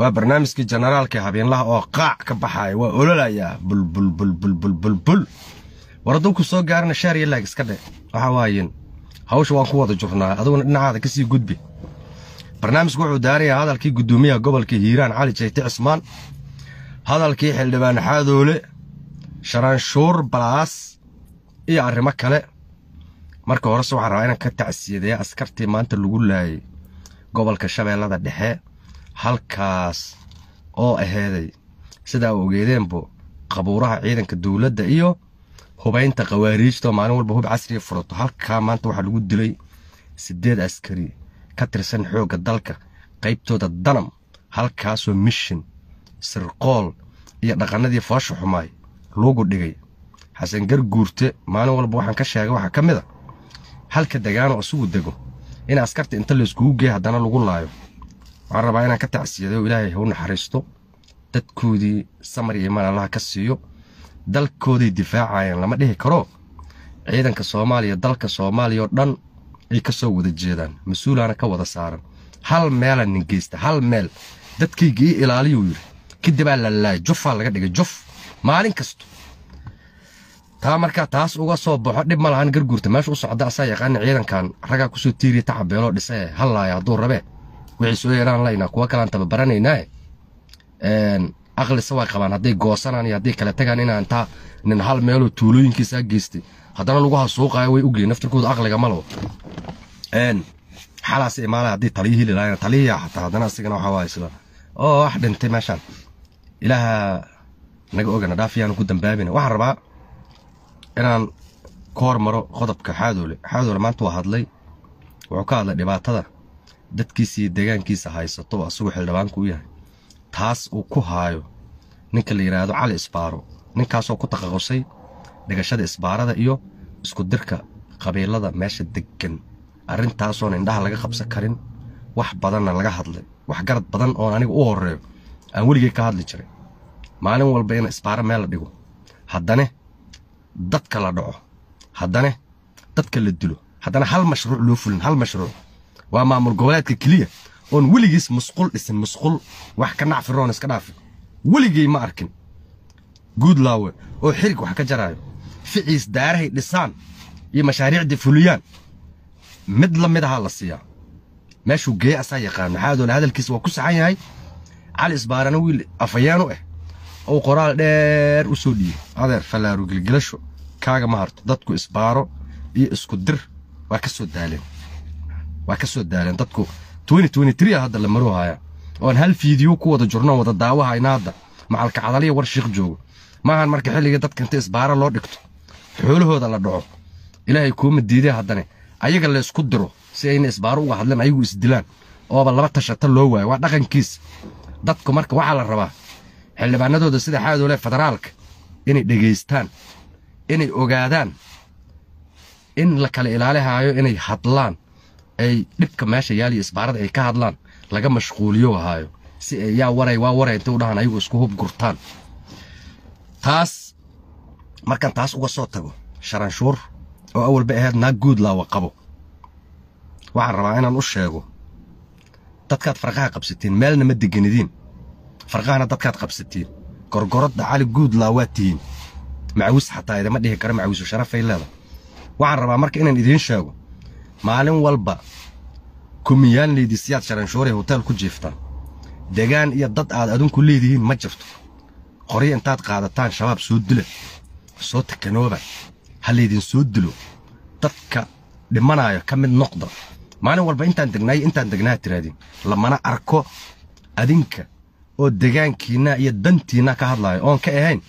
waa barnaamijkii jenaraalka habeenlaha oo qaac ka baxaya waa ololayaa bulbulbulbulbulbul war hadduu ku soo gaarana shaar iyo laag iska dhe waxaa waayeen hawsha waan ku wada jurnaa aduguna dhinacaada kasii gudbi barnaamijku wuxuu daarayaa hadalkii guddoomiyaha gobolka hiiraan cali jayte cismaan hadalkii xildhibaan xaadoole sharaanshuur balaas iyo arrimo kale marka horese waxaan rabaa inaan ka tacsiyadeeya askartii maanta lagu laayay gobolka shabeellada dhexe halkaas oo aheeday sidaa ogeedeenbo qabuuraha ciidanka dowladda iyo hubaynta khawaariijta oo maalin walba hub casriya ah furato halkaa maanta waxaa lagu dilay sideed askari ka tirsan xoogga dalka qaybtooda danam halkaasoo mishin sirqool iyo dhaqannadii foosha xumaay luugu dhigay xasan garguurte maalin walba waxaan ka sheegay waxaa ka mid a ah, halka degaano isugu dego in askarta inta layskugu geey haddana lagu laayo waxaan rabaa inaan ka tacsiyado ilaahay hau naxariisto dadkoodii samar iyo imaan allaha ka siiyo dalkooday difaacayaan lama dhihi karo ciidanka soomaaliya dalka soomaaliya oo dhan ay ka soo wada jeedaan mas-uulaana ka wada saaran hal meela nin geysta hal meel dadkayga ii ilaaliyuu yidhi kadibaa lalaaya jufaa laga dhigay juf maalin kasto taa markaa taas uga soo baxo dhib ma lahan garguurta meesha u socda asaa yaqaana ciidankan raggaa kusoo tiiriya tacabeeloo dhisae hallaaya hadduu rabee way soo yeelaan kuwo kuwa kalaan tababaranaynaa aqlisa waa qabaan hadday goosanaan iyo hadday kala tagaan inaan taa nin hal meelo tuulooyinkiisa geystay haddana lagu hasuuqaayo way ogeen naftirkooda aqliga malo xalaas imaala haddii taliyi heli lahayn taliyiyaa xataa haddana asigana waxaa waa oo wax dhintay meeshaan ilaaha naga ogana dhaafiyaan ku dambaabina waxaan rabaa inaan ka hormaro qodobka xaadoole xaadoole maanta waa hadlay wuxuu ka hadlay dhibaatada dadkiisa iyo deegaankiisa haysato asagu xildhibaanku u yahay taas uu ku haayo ninka la yiraahdo cali isbaaro ninkaasoo ku takhasusay dhigashada isbaarada iyo isku dirka qabiilada meesha degan arrintaasooan indhaha laga qabsan karin wax badanna laga hadlay wax garad badan oon aniga u horeeyo aan weligey ka hadli jiray maalin walba ina isbaaro meel la dhigo haddane dadka la dhaco haddane dadka la dilo haddana hal mashruuc loo fulin hal mashruuc waa maamul goboleedka keliya oon weligiis musqul dhisin musqul wax ka nacfiroon iska dhaafi weligay ma arkin guudlaawe oo xirig wax ka jaraayo ficiis daarahay dhisaan iyo mashaariicdii fuliyaan mid la mid ahaa la siiyaa meeshuu geeye asaa yaqaan xaadoole hadalkiisa waa ku saxan yahay cali isbaarana wiil afayeen eh. u ah ou qoraal dheer u soo dhiiyey adeer fallaaru gilgilasho kaaga ma harto dadku isbaaro iyo isku dir waa ka soo daaleen waa kasoo daaleen dadku ah hadda la marohaya oan hal fiidiyo ku wada jurno wada daawahayna hadda macalka cadaliya war shiikh joogo maahan marka xilliga dadka inta isbaara loo dhigto xoolahooda la dhaco ilaahay kuuma diidee haddane ayaga laysku diro si ayna isbaaro uga hadleen ayagu isdilaan ooba laba tashata loo waayo waa dhaqankiis dadku marka waxaa la rabaa xildhibaanadooda sida xaadoole federaalka inay dhegaystaan inay ogaadaan in la kala ilaalihaayo inay hadlaan ay dhibka meesha yaaliyo isbaarada ay ka hadlaan laga mashquuliyo ahaayo si ay yaa waray waa waray intay u dhahaan ayagu isku hub gurtaan taas markaan taas uga soo tago sharanshuur oo awalba bay naag guudlaawa qabo waxaan rabaa inaan u sheego dadkaad farqaha qabsatiin meelna ma deganidiin farqahana dadkaad qabsatiin gorgorodda cali guudlaa tihiin macawiis xataa idama dhihi karo macawiisu sharafay leedahay waxaan rabaa marka inaan idiin sheego maalin walba kumiyaan kumyaanleydii siyaad sharanshooree hotel ku jiiftaan degaan iyo dad aad adinku leedihiin ma jirto qoryo intaad qaadataan shabaab soo dila soo takanooba ha laydin soo dilo dadka dhimanaayo ka mid noqda maalin walba intaan degnaayo intaan degnaa tiraadiin lamana arko adinka oo degaankiinna iyo dantiinna ka hadlaayo oon ka ahayn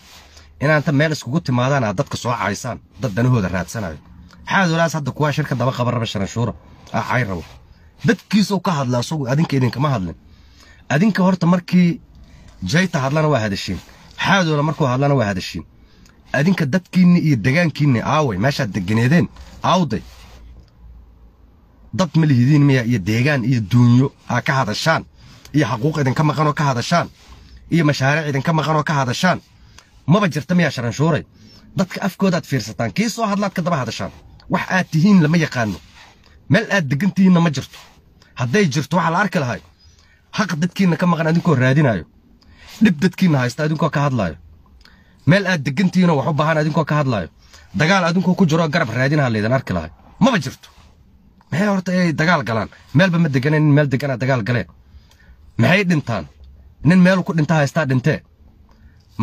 inaanta meel iskugu timaadaan timaadaanaad dadka soo caysaan dad danahooda raadsanayo maxaad walaas hadda kuwaa shirka daba qaban raba sharashuura ah cay rabo dadkiisuu ka hadla asagu adinka idinkama hadlin adinka horta markii jayta hadlana waa hadashiin xaadoola markuu hadlana waa hadashiin adinka dadkiinni iyo degaankiinni aaway meeshaad deganeedeen aawday dad ma lihidiin miya iyo deegaan iyo duunyo aa ah, ka hadashaan iyo xaquuq idinka maqanoo ka hadashaan iyo mashaariic idinka maqanoo ka hadashaan maba jirta miyaa sharanshuuray dadka afkoodaad fiirsataan kii soo hadlaad kadaba hadashaan wax aad tihiin lama yaqaano meel aad deggantihiinna ma jirto hadday jirto waxaa la arki lahay haq dadkiinna ka maqan adinkoo raadinaayo dhib dadkiinna haysta adinkoo ka hadlaayo meel aad deggantihiinoo wax u baahan adinkoo ka hadlaayo dagaal adinkoo ku jiroo garab raadinaha laydin arki lahay maba jirto maxay horta ay dagaal galaan meelba ma deganen nin meel deganaa dagaal galeen maxay dhintaan nin meelu ku dhinta haystaa dhintee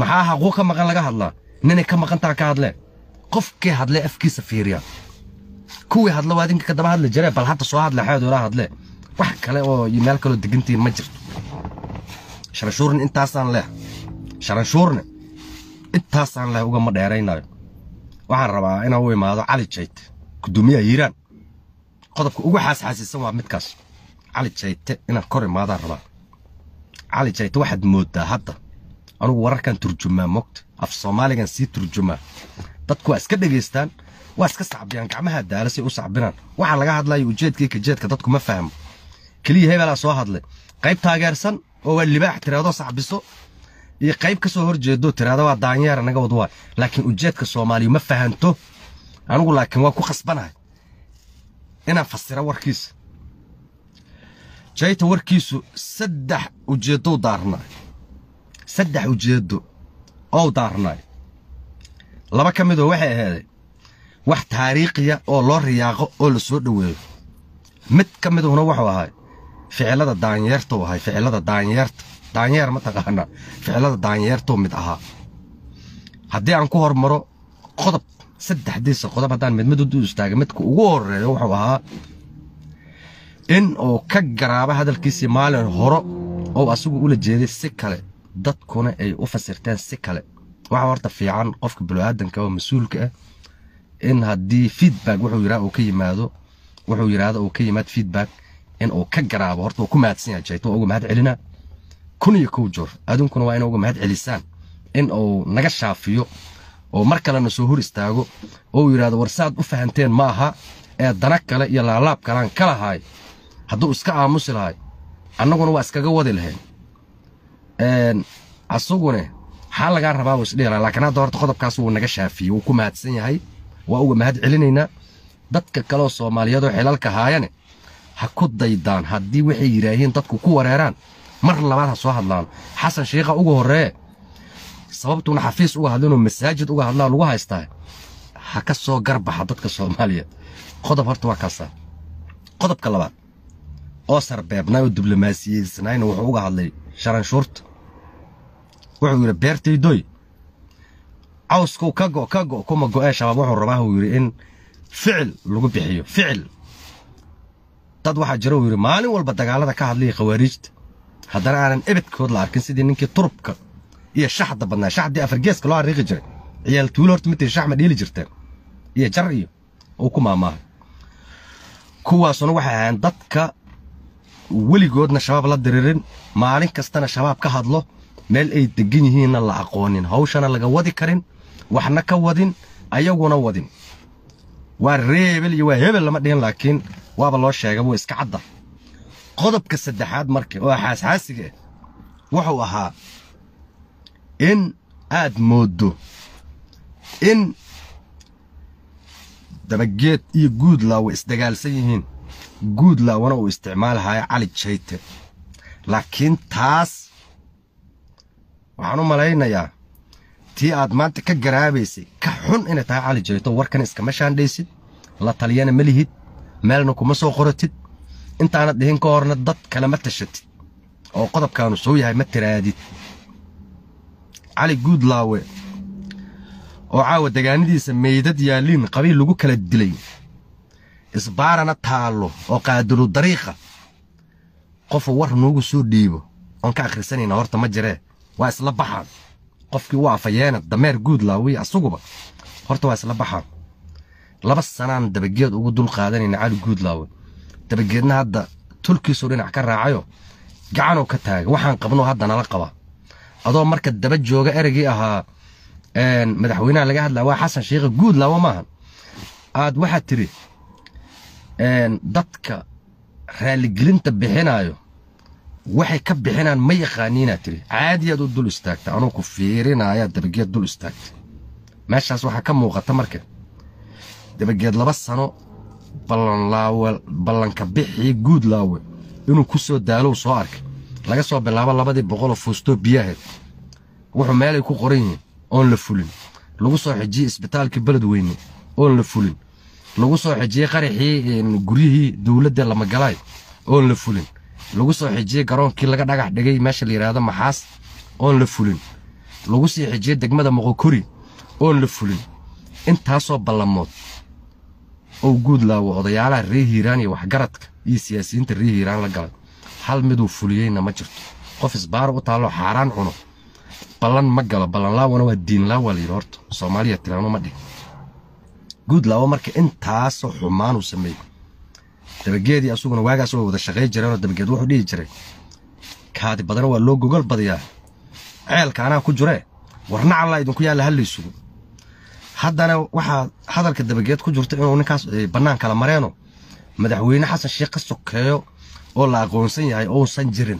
maxaa xaquuq ka maqan laga hadlaa ninay ka maqantaa ka hadle qofkee hadle afkiisa fiiriya kuwii hadla waa idinka kadaba hadli jire bal hadda soo hadle xeedoolaa hadle wax kale oo meel kaloo degantihiin ma jirto sharanshuurni intaasaan leh sharanshuurni intaasaan leh ugama dheeraynayo waxaan rabaa inaan u imaado cali jayte gudoomiyaha hiiraan qodobka ugu xaasxaasiisan waa midkaas cali jayte inaan kor imaadaan rabaa cali jayte waxaad mooddaa hadda anugu wararkan turjumaa mogta af soomaaligan sii turjumaa dadku waa iska dhegaystaan waa iska sacbiyaan gacmaha daala say u sacbinaan waxaa laga hadlaya ujeedkii jeedka dadku ma fahmo keliya hebelaa soo hadlay qayb taageersan oo waa libaax tiraado sacbiso iyo qayb ka soo hor jeedo tiraada waa daanyeer anaga wadwaa laakiin ujeedka soomaaliya ma fahanto anugu laakiin waa ku khasbanahay inaan fasira warkiisa jayta warkiisu saddex ujeeddou daarnaa saddex ujeedo oo daarnay laba ka midoo waxay ahaaday wax taariikhiya oo loo riyaaqo oo lasoo dhaweeyo mid ka miduna wuxuu ahay ficilada daanyeertuu ahay ficilada daanyeerta daanyeer mataqaana ficilada daanyeertuu mid ahaa haddii aan ku hormaro qodob saddexdiisa qodob haddaan midmid udu istaaga midka ugu horreeya wuxuu ahaa in uu ka garaabo hadalkiisii maalin horo oo asigu ula jeeday si kale dadkuna ay u fasirteen si kale waxa horta fiican qofka binu-aadanka oo mas-uulka ah in haddii feedback wuxuu yidhaa uu ka yimaado wuxuu yidhaahdo uu ka yimaad feedback in uu ka garaabo horta uu ku mahadsan yahay jayto uga mahad celinaa kun iyo kow joor adunkuna waa in uga mahad celisaan in uu naga shaafiyo oo mar kalena soo hor istaago oo yidhaahdo war saad u fahanteen ma aha ee dana kale iyo laalaab kalaan ka lahaay hadduu iska aamusi lahay annaguna waa iskaga wadi lahayn asuguna maxaa lagaa rabaabuu isdhihila laakiin hadda horta qodobkaas wuu naga shaafiyey wuu ku mahadsan yahay waa uga mahad celinaynaa dadka kaleoo soomaaliyadoo xilalka haayane ha ku daydaan haddii waxay yidhaahiin dadku ku wareeraan mar labaad ha soo hadlaan xasan shiikha ugu horree sababtuuna xafiis uga hadlinoo masaajid uga hadlaa lagu haystaa ha ka soo garbaxa dadka soomaaliyeed qodob horta waa kaasaa qodobka labaad oo sarbeebnay oo diblomaasiyeysnayna wuxuu uga hadlay sharanshuurta wuxuu yidhi beertaydoy cawsku ka go ka go kuma go'ee shabaab wuxuu rabaa uu yidhi in ficil lagu bixiyo ficil dad waxaa jira uu yidhi maalin walba dagaalada ka hadlaya khawaariijta haddana aanan ebedkood la arkin sidii ninkii turubka iyo shaxda badnaa shaxdii afargeeska loo hariiqi jiray ciyaal tuulo horta mitay shaxma dhiili jirteen iyo jar iyo uu ku maamaahay kuwaasuna waxay ahayn dadka weligoodna shabaab la diriirin maalin kastana shabaab ka hadlo meel ay degan yihiinna la aqoonin hawshana laga wadi karin waxna ka wadin ayaguna wadin waa reebel iyo waa hebel lama dhihin laakiin waaba loo sheega wa iska cadda qodobka saddexaad marka oo xaasxaasiga ah wuxuu ahaa in aad mooddo in dabageed iyo guudlaa way isdagaalsan yihiin guudlaawana uu isticmaalhayo cali jayte laakiin taas waxaan u malaynayaa tii aad maanta ka garaabaysay ka xun inay tahay cali jirito warkan iskama shaandhaysid la taliyana ma lihid meelna kuma soo qoratid intaanad dhihin ka horna dad kale ma tashatid oo qodobkaanu soo yahay ma tiraadid cali guudlaawe oo caawa degaanadiisa meydad yaalliin qabiil lagu kala dilay isbaarana taallo oo qaadilu dariiqa qofu war nuugu soo dhiibo oon ka akhrisanayna horta ma jiree waa isla baxaan qofkii waa afayeena dameer guud laawiya asuguba horta waa isla baxaan laba sanaan dabageed ugu dul qaadanayna cali guudlaawe dabageedna hadda tolkiisuu dhinac ka raacayo gacanoo ka taaga waxaan qabnoo hadda nala qaba adoo marka daba jooga ereygii ahaa madaxweynaha laga hadlaa waa xasan sheikhe guudlaawe maahan aad waxaad tiri dadka raalligelinta bixinaayo waxay ka bixinaan ma yaqaaniinaad tidhi caadiyaad u dul istaagta anuu ku fiirinaayaa dabageed dul istaagta meeshaas waxaa ka muuqata marka dabageed laba sano ballanka bixii guud laawe inuu ku soo daalow soo arkay laga soo bilaabo labadii boqoloo fuustoo biyaheed wuxuu meelay ku qoran yihiin oon la fulin lagu soo xijiyey isbitaalkii beledweyne oon la fulin lagu soo xijiyey qaraxii guryihii dowladda lamagalaay oon la fulin lagu soo xijiyey garoonkii laga dhagax dhigay meesha la yidhaahdo maxaas oon la fulin lagu sii xijiyey degmada moqokori oon la fulin intaasoo ballamood oo guudlaawo odayaalaha reer hiiraan iyo waxgaradka iyo siyaasiyiinta reer hiiraan la galay hal miduu fuliyeyna ma jirto qof isbaaro u taalloo xaaraan cuno ballan ma galo ballanlaawana waa diinlaawa layidhi horta soomaaliya tiraano ma dhihin guudlaawo marka intaasoo xumaanuu sameeyey dabageedii asuguna waagaas waa wada shaqay jireenoo dabageed wuxuu dhihi jiray kaadi badana waa loo gogol badiyaa ceelka anaa ku jiree warna allaa idinku yaalla hallaysugu haddana waxaa hadalka dabageed ku jirta inuu ninkaas bannaan kala mareeno madaxweyne xasan sheekh ka sokeeyo oo la aqoonsan yahay ousan jirin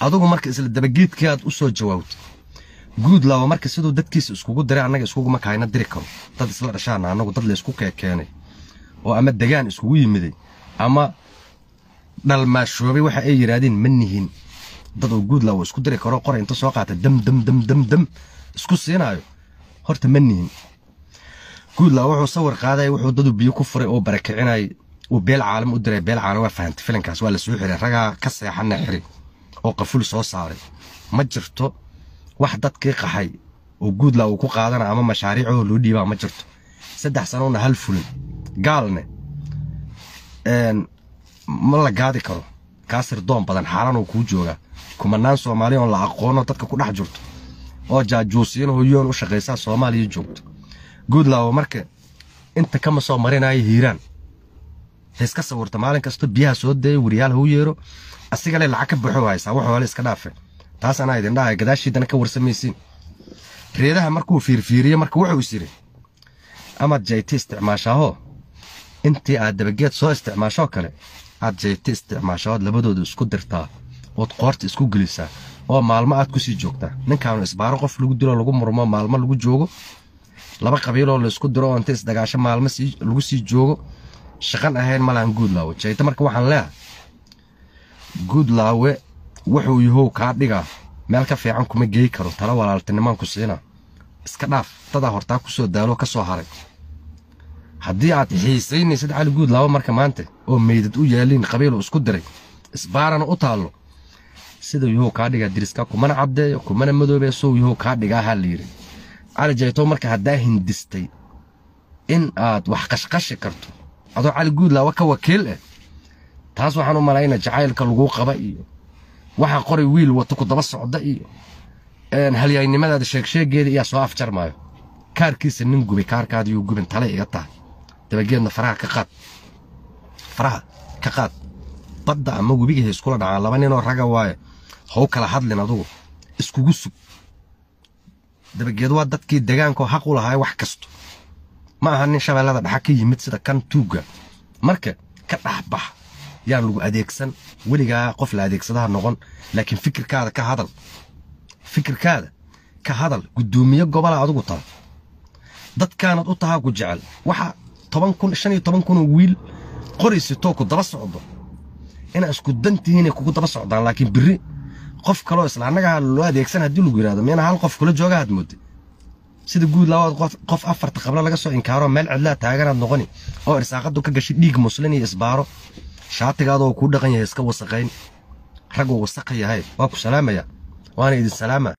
adugu marka isla dabageedkii aad u soo jawaabto guud laaba marka siduu dadkiisa iskugu diray annaga iskuguma kahayna diri karo dad isla dhashaana annagu dad laysku keekeenay oo ama degaan iskugu yimiday ama dhalmaashoobay waxa ay yidhaahdeen ma nihin dad oo guudla oo isku diri karo qora inta soo qaata dam dam dam dam dam isku siinaayo horta ma nihin guudla wuxuu sawir qaaday wuxuu dadu biyo ku furay oo barakicinay uu beel caalam u diray beel caalam waa fahantay filankaas waa la soo xiray ragaa ka seexana xiri oo qaful soo saaray ma jirto wax dadkii qaxay oo guudla uu ku qaadana ama mashaariicoo loo dhiibaa ma jirto saddex sanoona hal fulin gaalne ma la gaadi karo kaasir doon badan xaalanoo kuu joogaa kumanaan soomaaliya oon la aqoono dadka ku dhex jirto oo jaajuusiin hoyoon u shaqaysaa soomaaliya joogto guudlaawo marka inta kama soo marinaayo hiiraan xiska sawirta maalin kasto biyaha soo dayay wariyaal hau yeero asigale lacag ka baxoo haysaa waxoole iska dhaafe taas anaa gadaashiidana ka warsamaysiin reedaha markuu fiirfiiriye marka wuxuu is yidhi amaad jayt isticmaashaahoo intii aad dabageed soo isticmaashoo kale aad jeegta isticmaasha oad labadooda isku dirtaa ood qoorta isku gelisaa oo maalmo aad kusii joogtaa ninkaanu isbaaro qof lagu dilo lagu murmo maalmo lagu joogo laba qabiiloo laysku diro oo inta isdagaasho maalmo lagu sii joogo shaqan ahayn malaan guudlaawe jeegta marka waxaan leehay guudlaawe wuxuu yahow kaa dhigaa meel ka fiican kuma geey karo tala walaaltinimaan ku siina iska dhaaf dadaa hortaa kusoo daaloo daalo ka soo haray haddii aad xiisaynaysid cali guud laba marka maanta oo meydad u yaaliin qabiilu isku diray isbaarana u taallo sida yuhuu kaa dhigaa diriska kumana caddeeyo kumana madoobe sow yuhuu kaa dhigaahaa layidhi cali jaytow marka haddaa hindistay in aad wax qashqashi karto adoo cali guud guudlaawa ka wakiil ah taas waxaan u malaynaa jacaylka laguu qaba iyo waxaa qoray wiil wato ku daba socda iyo halyaynimadaada sheegsheegeeda iyaa soo afjarmaayo kaarkiisa nin gubay kaarkaadiyuu gubin talay iga tahay dabageedna faraha ka qaad faraha ka qaad badda ama webigaha iskula dhacaan laba ninoo raga waaye haw kala hadlin adugu iskugu sug dabageed waa dadkii degaanko xaq u lahaay wax kasto ma aha nin shabeellada dhaxa ka yimid sida kan tuugga marka ka dhaxbax yaan lagu adeegsan weligaa qof la adeegsadaha noqon laakiin fikirkaada ka hadal fikirkaada ka hadal guddoomiye gobola adugu taha dadkaanad u tahaa ku jecel waxa toban kun shan iyo toban kunoo wiil qoraysitoo ku daba socdo inaa isku dantihiinay kugu daba socdaan laakiin biri qof kaloo isla annagaa loo adeegsan haddii lagu yihahdo miana hal qof kula joogahaad mooda sida guud labaad qof afarta qabla laga soo inkaaro meel cidlaa taaganaad noqoni oo irsaaqadu ka gashay dhiig muslin iyo isbaaro shaatigaadoo kuu dhaqan yahay iska wasaqayn raguu wasaqa yahay waa ku salaamaya waana idin salaama